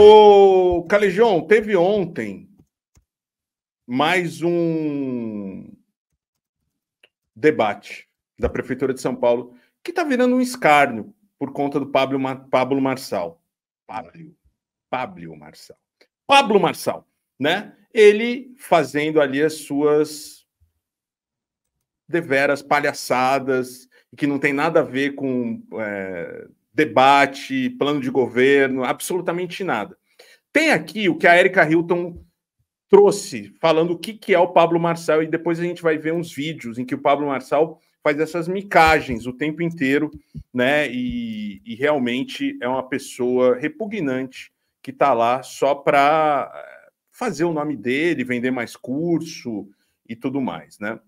Ô, Calejão, teve ontem mais um debate da Prefeitura de São Paulo que está virando um escárnio por conta do Pablo, Pablo Marçal. Pablo. Pablo Marçal. Pablo Marçal, né? Ele fazendo ali as suas deveras palhaçadas, que não tem nada a ver com é, debate, plano de governo, absolutamente nada. Tem aqui o que a Erika Hilton trouxe, falando o que, que é o Pablo Marçal, e depois a gente vai ver uns vídeos em que o Pablo Marçal faz essas micagens o tempo inteiro, né? E, e realmente é uma pessoa repugnante que está lá só para eh, fazer o nome dele, vender mais curso e tudo mais, né?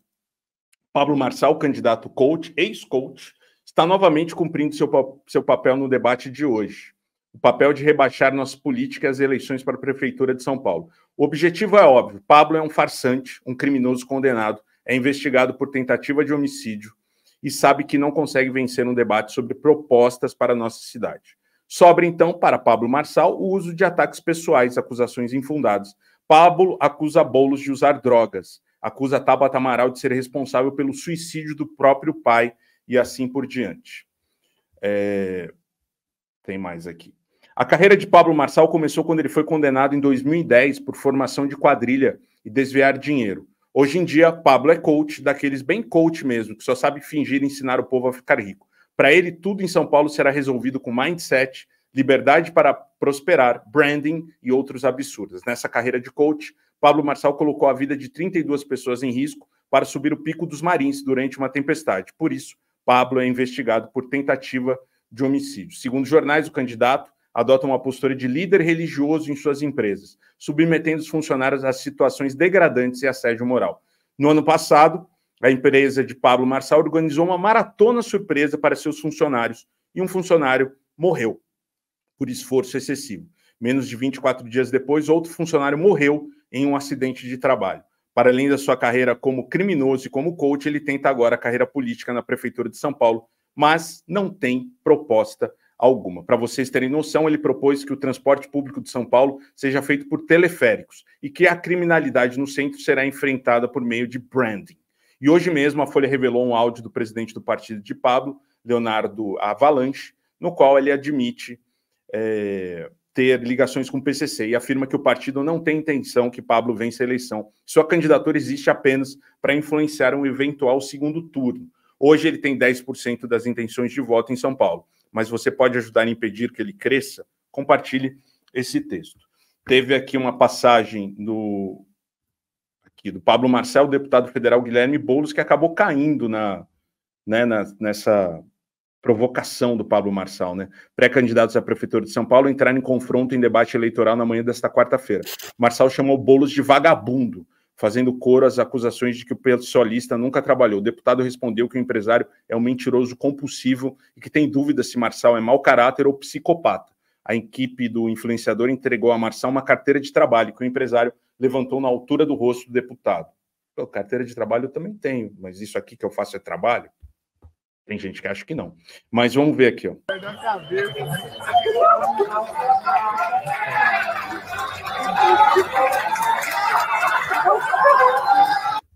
Pablo Marçal, candidato coach, ex-coach, está novamente cumprindo seu, seu papel no debate de hoje. O papel de rebaixar nossa política e as eleições para a Prefeitura de São Paulo. O objetivo é óbvio: Pablo é um farsante, um criminoso condenado, é investigado por tentativa de homicídio e sabe que não consegue vencer um debate sobre propostas para nossa cidade. Sobra então para Pablo Marçal o uso de ataques pessoais, acusações infundadas. Pablo acusa Bolos de usar drogas, acusa Tabata Amaral de ser responsável pelo suicídio do próprio pai e assim por diante. É... Tem mais aqui. A carreira de Pablo Marçal começou quando ele foi condenado em 2010 por formação de quadrilha e desviar dinheiro. Hoje em dia, Pablo é coach, daqueles bem coach mesmo, que só sabe fingir ensinar o povo a ficar rico. Para ele, tudo em São Paulo será resolvido com mindset, liberdade para prosperar, branding e outros absurdos. Nessa carreira de coach, Pablo Marçal colocou a vida de 32 pessoas em risco para subir o pico dos Marins durante uma tempestade. Por isso, Pablo é investigado por tentativa de homicídio. Segundo jornais, o candidato adota uma postura de líder religioso em suas empresas, submetendo os funcionários a situações degradantes e assédio moral. No ano passado, a empresa de Pablo Marçal organizou uma maratona surpresa para seus funcionários e um funcionário morreu por esforço excessivo. Menos de 24 dias depois, outro funcionário morreu em um acidente de trabalho. Para além da sua carreira como criminoso e como coach, ele tenta agora a carreira política na Prefeitura de São Paulo, mas não tem proposta alguma. Para vocês terem noção, ele propôs que o transporte público de São Paulo seja feito por teleféricos e que a criminalidade no centro será enfrentada por meio de branding. E hoje mesmo a Folha revelou um áudio do presidente do partido de Pablo, Leonardo Avalanche, no qual ele admite é, ter ligações com o PCC e afirma que o partido não tem intenção que Pablo vença a eleição. Sua candidatura existe apenas para influenciar um eventual segundo turno. Hoje ele tem 10% das intenções de voto em São Paulo, mas você pode ajudar a impedir que ele cresça? Compartilhe esse texto. Teve aqui uma passagem do aqui, do Pablo Marcel, deputado federal Guilherme Boulos, que acabou caindo na, né, na nessa provocação do Pablo Marçal, né? Pré-candidatos à Prefeitura de São Paulo entraram em confronto em debate eleitoral na manhã desta quarta-feira. Marçal chamou bolos de vagabundo, fazendo coro às acusações de que o pessoalista nunca trabalhou. O deputado respondeu que o empresário é um mentiroso compulsivo e que tem dúvida se Marçal é mau caráter ou psicopata. A equipe do influenciador entregou a Marçal uma carteira de trabalho que o empresário levantou na altura do rosto do deputado. Pô, carteira de trabalho eu também tenho, mas isso aqui que eu faço é trabalho? Tem gente que acha que não. Mas vamos ver aqui, ó.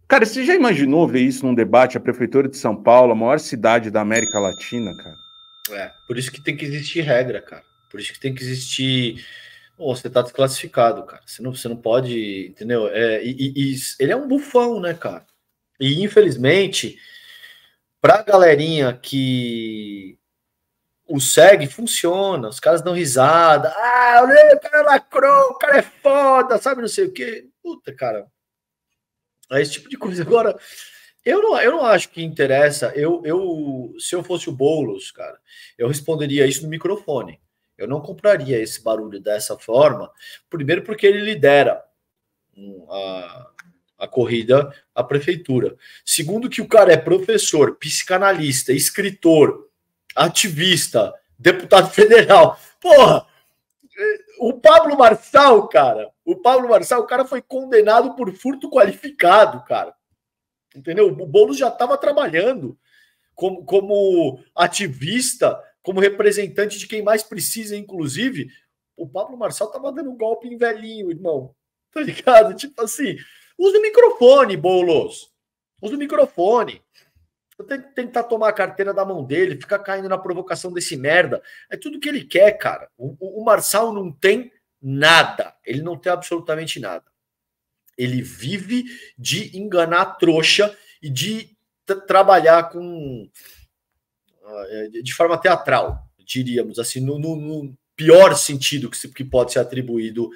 Cara, você já imaginou ver isso num debate? A Prefeitura de São Paulo, a maior cidade da América Latina, cara. É, por isso que tem que existir regra, cara. Por isso que tem que existir. Oh, você tá desclassificado, cara. Você não, você não pode, entendeu? É, e, e, ele é um bufão, né, cara? E infelizmente, Pra galerinha que o segue, funciona. Os caras dão risada. Ah, o cara lacrou, o cara é foda, sabe, não sei o quê. Puta, cara. É esse tipo de coisa. Agora, eu não, eu não acho que interessa. Eu, eu, se eu fosse o Boulos, cara, eu responderia isso no microfone. Eu não compraria esse barulho dessa forma. Primeiro, porque ele lidera a, a corrida à prefeitura. Segundo, que o cara é professor, psicanalista, escritor, ativista, deputado federal. Porra! O Pablo Marçal, cara, o Pablo Marçal, o cara foi condenado por furto qualificado, cara. Entendeu? O Boulos já estava trabalhando como, como ativista, como representante de quem mais precisa, inclusive. O Pablo Marçal estava dando um golpe em velhinho, irmão. Tá ligado? Tipo assim, Usa o microfone, Boulos. Usa o microfone. Eu tentar tomar a carteira da mão dele, ficar caindo na provocação desse merda. É tudo que ele quer, cara. O, o Marçal não tem nada. Ele não tem absolutamente nada. Ele vive de enganar trouxa e de trabalhar com. Eh, de forma teatral, diríamos assim, no, no, no pior sentido que, se, que pode ser atribuído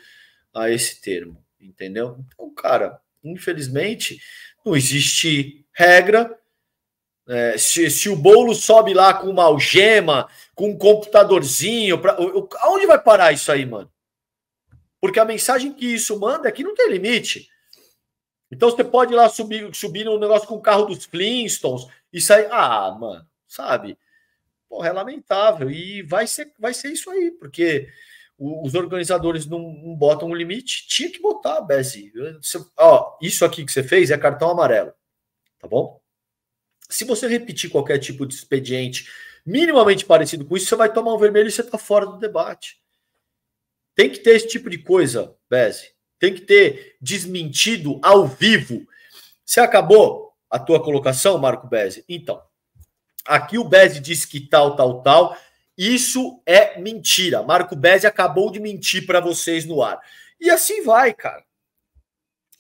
a esse termo, entendeu? Então, cara, Infelizmente, não existe regra. É, se, se, o bolo sobe lá com uma algema, com um computadorzinho, pra, o, aonde vai parar isso aí, mano? Porque a mensagem que isso manda é que não tem limite. Então você pode ir lá subir, subir no negócio com o carro dos Flintstones e sair. Ah, mano, sabe? Porra, é lamentável. E vai ser, vai ser isso aí, porque os organizadores não, não, botam um limite, tinha que botar, Bessie. Ó, isso aqui que você fez é cartão amarelo, tá bom? Se você repetir qualquer tipo de expediente minimamente parecido com isso, você vai tomar um vermelho e você tá fora do debate. Tem que ter esse tipo de coisa, Bessie. Tem que ter desmentido ao vivo. Você acabou a tua colocação, Marco Bezzi? Então, aqui o Bezzi disse que tal, tal, tal isso é mentira. Marco Bezzi acabou de mentir para vocês no ar. E assim vai, cara.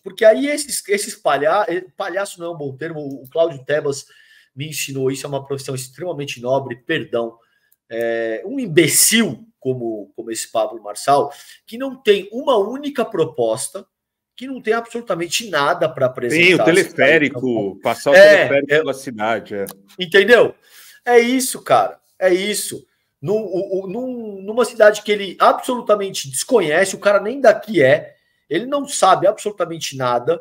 Porque aí esses, esses palha... palhaço não é um bom termo, o Cláudio Tebas me ensinou isso, é uma profissão extremamente nobre, perdão. É, um imbecil como, como esse Pablo Marçal, que não tem uma única proposta, que não tem absolutamente nada para apresentar. Tem o tá teleférico, então. passar o é, teleférico é, pela cidade. É. Entendeu? É isso, cara. É isso num, num, numa cidade que ele absolutamente desconhece, o cara nem daqui é, ele não sabe absolutamente nada,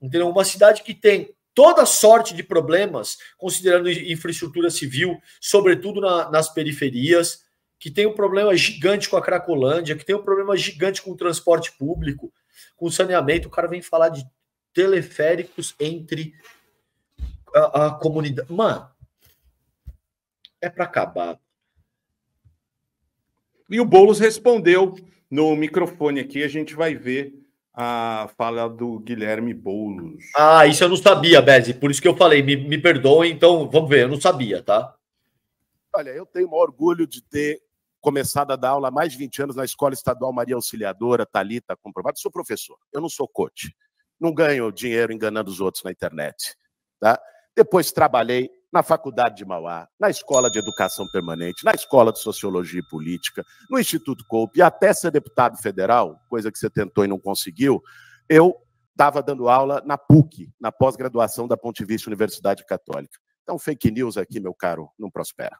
entendeu? Uma cidade que tem toda sorte de problemas, considerando infraestrutura civil, sobretudo na, nas periferias, que tem um problema gigante com a Cracolândia, que tem um problema gigante com o transporte público, com saneamento. O cara vem falar de teleféricos entre a, a comunidade. Mano, é para acabar. E o Boulos respondeu no microfone aqui, a gente vai ver a fala do Guilherme Boulos. Ah, isso eu não sabia, Bezzi, por isso que eu falei, me, me perdoem, então vamos ver, eu não sabia, tá? Olha, eu tenho o orgulho de ter começado a dar aula há mais de 20 anos na Escola Estadual Maria Auxiliadora, Talita, comprovado, sou professor, eu não sou coach, não ganho dinheiro enganando os outros na internet, tá? Depois trabalhei na Faculdade de Mauá, na Escola de Educação Permanente, na Escola de Sociologia e Política, no Instituto Coupe, até ser deputado federal, coisa que você tentou e não conseguiu, eu estava dando aula na PUC, na pós-graduação da Ponte Vista Universidade Católica. Então, fake news aqui, meu caro, não prospera.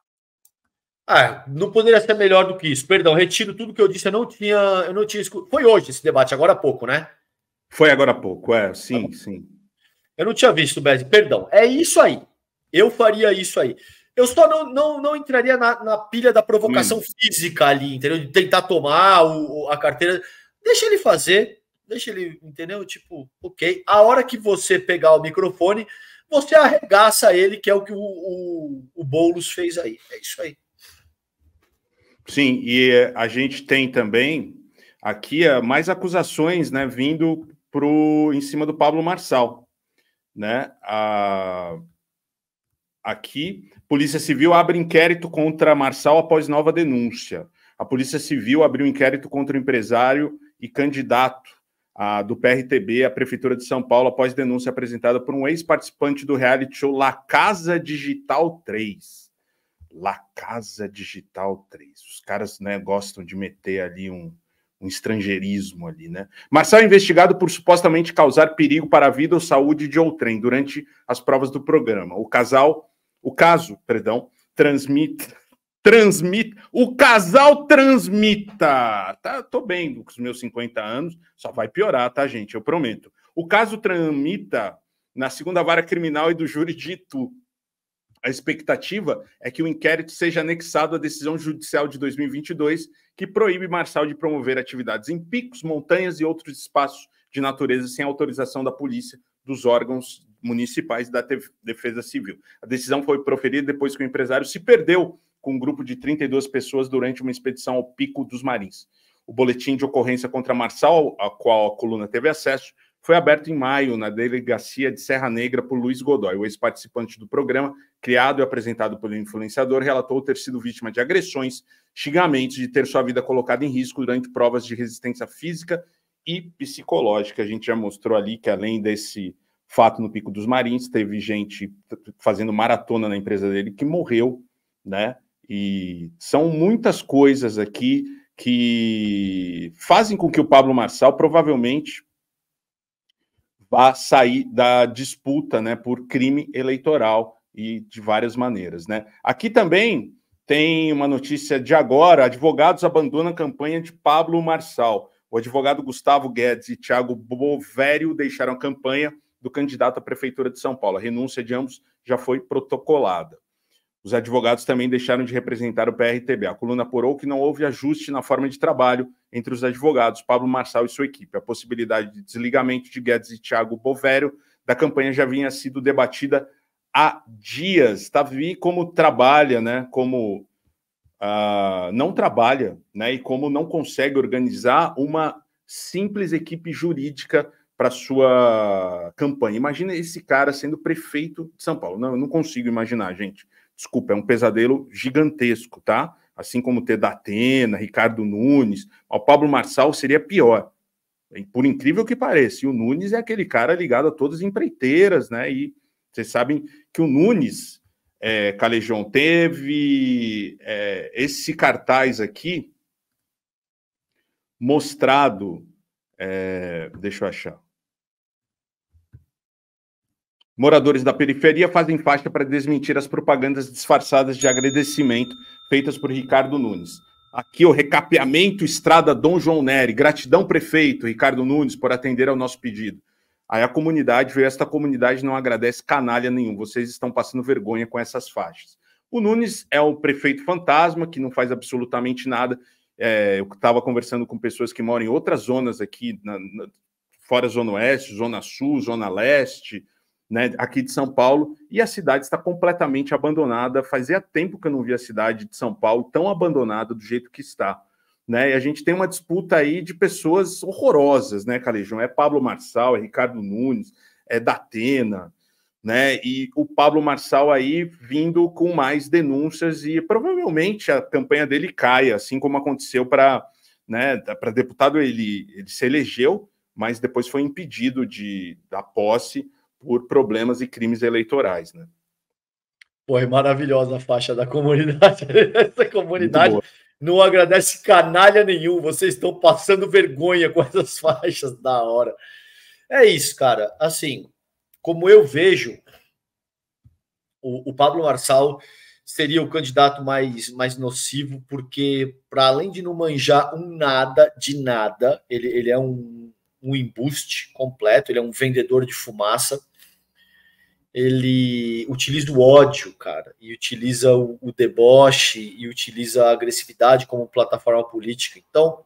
Ah, não poderia ser melhor do que isso. Perdão, retiro tudo que eu disse. Eu não tinha, eu não tinha. Foi hoje esse debate, agora há pouco, né? Foi agora há pouco, é. Sim, tá sim. Eu não tinha visto, Bézi, Perdão. É isso aí. Eu faria isso aí. Eu só não, não, não entraria na, na pilha da provocação hum. física ali, entendeu? De tentar tomar o, a carteira. Deixa ele fazer, deixa ele, entendeu? Tipo, ok. A hora que você pegar o microfone, você arregaça ele, que é o que o, o, o Boulos fez aí. É isso aí. Sim, e é, a gente tem também aqui é, mais acusações né, vindo pro, em cima do Pablo Marçal. Né? A aqui. Polícia Civil abre inquérito contra Marçal após nova denúncia. A Polícia Civil abriu inquérito contra o empresário e candidato a, do PRTB à Prefeitura de São Paulo após denúncia apresentada por um ex-participante do reality show La Casa Digital 3. La Casa Digital 3. Os caras né, gostam de meter ali um, um estrangeirismo ali, né? Marçal é investigado por supostamente causar perigo para a vida ou saúde de outrem durante as provas do programa. O casal o caso, perdão, transmite transmite, o casal transmita. Tá, tô bem com os meus 50 anos, só vai piorar, tá, gente? Eu prometo. O caso tramita na segunda vara criminal e do júri de Itu. A expectativa é que o inquérito seja anexado à decisão judicial de 2022 que proíbe Marçal de promover atividades em picos, montanhas e outros espaços de natureza sem autorização da polícia dos órgãos municipais da Defesa Civil. A decisão foi proferida depois que o empresário se perdeu com um grupo de 32 pessoas durante uma expedição ao Pico dos Marins. O boletim de ocorrência contra Marçal, a qual a coluna teve acesso, foi aberto em maio na delegacia de Serra Negra por Luiz Godoy. O ex-participante do programa, criado e apresentado pelo influenciador, relatou ter sido vítima de agressões, xingamentos, de ter sua vida colocada em risco durante provas de resistência física e psicológica. A gente já mostrou ali que além desse fato no Pico dos Marins, teve gente fazendo maratona na empresa dele que morreu, né? E são muitas coisas aqui que fazem com que o Pablo Marçal provavelmente vá sair da disputa, né, por crime eleitoral e de várias maneiras, né? Aqui também tem uma notícia de agora: advogados abandonam a campanha de Pablo Marçal. O advogado Gustavo Guedes e Tiago Bovério deixaram a campanha do candidato à Prefeitura de São Paulo. A renúncia de ambos já foi protocolada. Os advogados também deixaram de representar o PRTB. A coluna apurou que não houve ajuste na forma de trabalho entre os advogados Pablo Marçal e sua equipe. A possibilidade de desligamento de Guedes e Tiago Bovério da campanha já vinha sido debatida há dias. Tá vi como trabalha, né? Como ah, não trabalha, né? E como não consegue organizar uma simples equipe jurídica para sua campanha. Imagina esse cara sendo prefeito de São Paulo. Não, eu não consigo imaginar, gente. Desculpa, é um pesadelo gigantesco, tá? Assim como ter Datena, Ricardo Nunes, o Pablo Marçal seria pior. Por incrível que pareça, e o Nunes é aquele cara ligado a todas as empreiteiras, né? E vocês sabem que o Nunes é, Calejão, teve é, esse cartaz aqui mostrado. É, deixa eu achar. Moradores da periferia fazem faixa para desmentir as propagandas disfarçadas de agradecimento feitas por Ricardo Nunes. Aqui o recapeamento Estrada Dom João Neri. Gratidão, prefeito Ricardo Nunes, por atender ao nosso pedido. Aí a comunidade veio, esta comunidade não agradece canalha nenhum, vocês estão passando vergonha com essas faixas. O Nunes é o prefeito fantasma, que não faz absolutamente nada. É, eu estava conversando com pessoas que moram em outras zonas aqui, na, na, fora Zona Oeste, Zona Sul, Zona Leste, né, aqui de São Paulo, e a cidade está completamente abandonada. Fazia tempo que eu não via a cidade de São Paulo tão abandonada do jeito que está né? E a gente tem uma disputa aí de pessoas horrorosas, né, Calejão? É Pablo Marçal, é Ricardo Nunes, é Datena, né? E o Pablo Marçal aí vindo com mais denúncias e provavelmente a campanha dele caia, assim como aconteceu para, né, para deputado ele, ele se elegeu, mas depois foi impedido de da posse por problemas e crimes eleitorais, né? Pô, é maravilhosa a faixa da comunidade. Essa comunidade não agradece canalha nenhum. Vocês estão passando vergonha com essas faixas da hora. É isso, cara. Assim, como eu vejo, o, o Pablo Marçal seria o candidato mais, mais nocivo, porque, para além de não manjar um nada de nada, ele, ele é um, um embuste completo, ele é um vendedor de fumaça ele utiliza o ódio, cara, e utiliza o, o, deboche, e utiliza a agressividade como plataforma política. Então,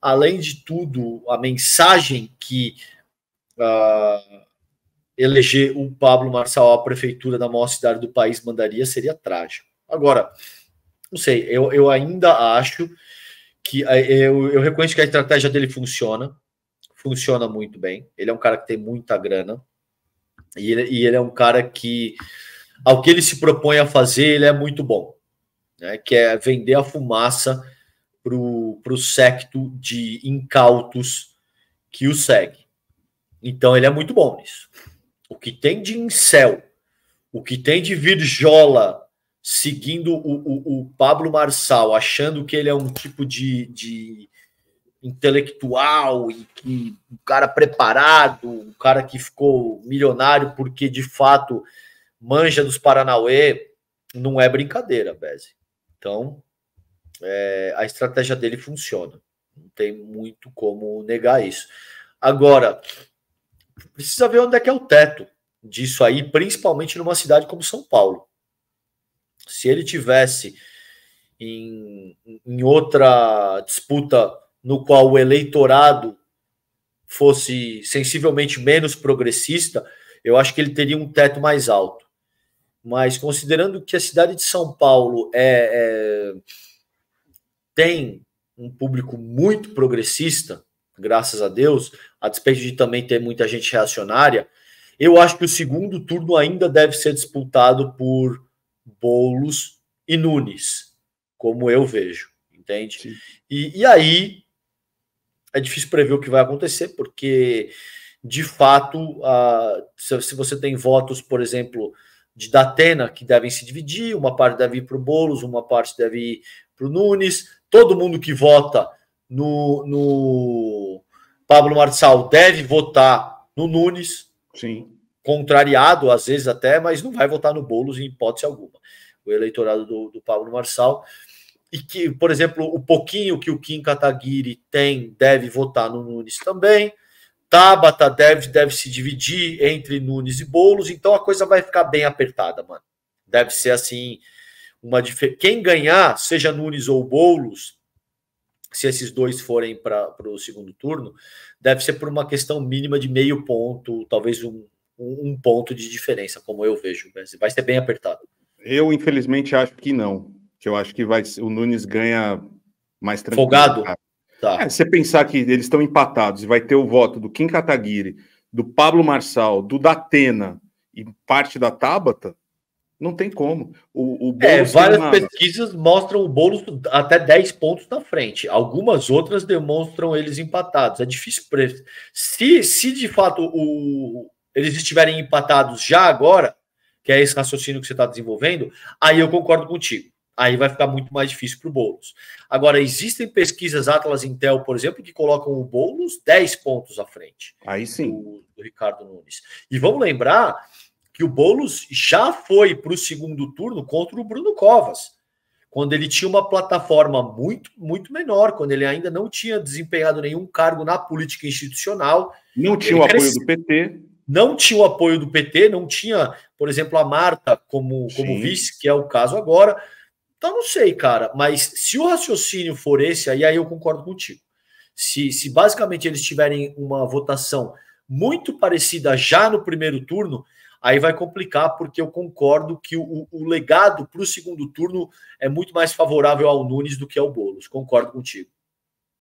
além de tudo, a mensagem que uh, eleger o Pablo Marçal à prefeitura da maior cidade do país mandaria seria trágico. Agora, não sei, eu, eu ainda acho que eh, eu, eu reconheço que a estratégia dele funciona, funciona muito bem. Ele é um cara que tem muita grana, e ele, e ele é um cara que, ao que ele se propõe a fazer, ele é muito bom, né? que é vender a fumaça para o secto de incautos que o segue. Então ele é muito bom nisso. O que tem de incel, o que tem de virjola seguindo o, o, o Pablo Marçal, achando que ele é um tipo de, de intelectual e que um cara preparado, um cara que ficou milionário porque de fato manja dos Paranauê, não é brincadeira, Beze. Então, é, a estratégia dele funciona. Não tem muito como negar isso. Agora, precisa ver onde é que é o teto disso aí, principalmente numa cidade como São Paulo. Se ele tivesse em, em outra disputa no qual o eleitorado fosse sensivelmente menos progressista, eu acho que ele teria um teto mais alto. Mas considerando que a cidade de São Paulo é, é tem um público muito progressista, graças a Deus, a despeito de também ter muita gente reacionária, eu acho que o segundo turno ainda deve ser disputado por Bolos e Nunes, como eu vejo, entende? E, e, aí é difícil prever o que vai acontecer, porque de fato, a, se você tem votos, por exemplo, de Datena, que devem se dividir, uma parte deve ir para o Boulos, uma parte deve ir para o Nunes, todo mundo que vota no, no Pablo Marçal deve votar no Nunes. Sim. Contrariado, às vezes até, mas não vai votar no Boulos em hipótese alguma. O eleitorado do, do Pablo Marçal e que, por exemplo, o pouquinho que o Kim Kataguiri tem deve votar no Nunes também. Tabata deve, deve se dividir entre Nunes e Bolos, então a coisa vai ficar bem apertada, mano. Deve ser assim uma Quem ganhar, seja Nunes ou Bolos, se esses dois forem para o segundo turno, deve ser por uma questão mínima de meio ponto, talvez um, um ponto de diferença, como eu vejo. Vai ser bem apertado. Eu, infelizmente, acho que não que eu acho que vai o Nunes ganha mais tranquilo. Folgado? Tá. É, você pensar que eles estão empatados e vai ter o voto do Kim Kataguiri, do Pablo Marçal, do Datena e parte da Tabata, não tem como. O, o é, várias pesquisas mostram o Boulos até 10 pontos na frente. Algumas outras demonstram eles empatados. É difícil. prever. Se, se de fato o... eles estiverem empatados já agora, que é esse raciocínio que você está desenvolvendo, aí eu concordo contigo aí vai ficar muito mais difícil para o Boulos. Agora, existem pesquisas Atlas Intel, por exemplo, que colocam o Boulos 10 pontos à frente. Aí sim. Do, do Ricardo Nunes. E vamos lembrar que o Boulos já foi para o segundo turno contra o Bruno Covas, quando ele tinha uma plataforma muito, muito menor, quando ele ainda não tinha desempenhado nenhum cargo na política institucional. Não tinha o apoio do PT não tinha o apoio do PT, não tinha, por exemplo, a Marta como, como vice, que é o caso agora. Então, não sei, cara, mas se o raciocínio for esse, aí, aí eu concordo contigo. Se, se basicamente eles tiverem uma votação muito parecida já no primeiro turno, aí vai complicar, porque eu concordo que o, o legado para o segundo turno é muito mais favorável ao Nunes do que ao Boulos. Concordo contigo.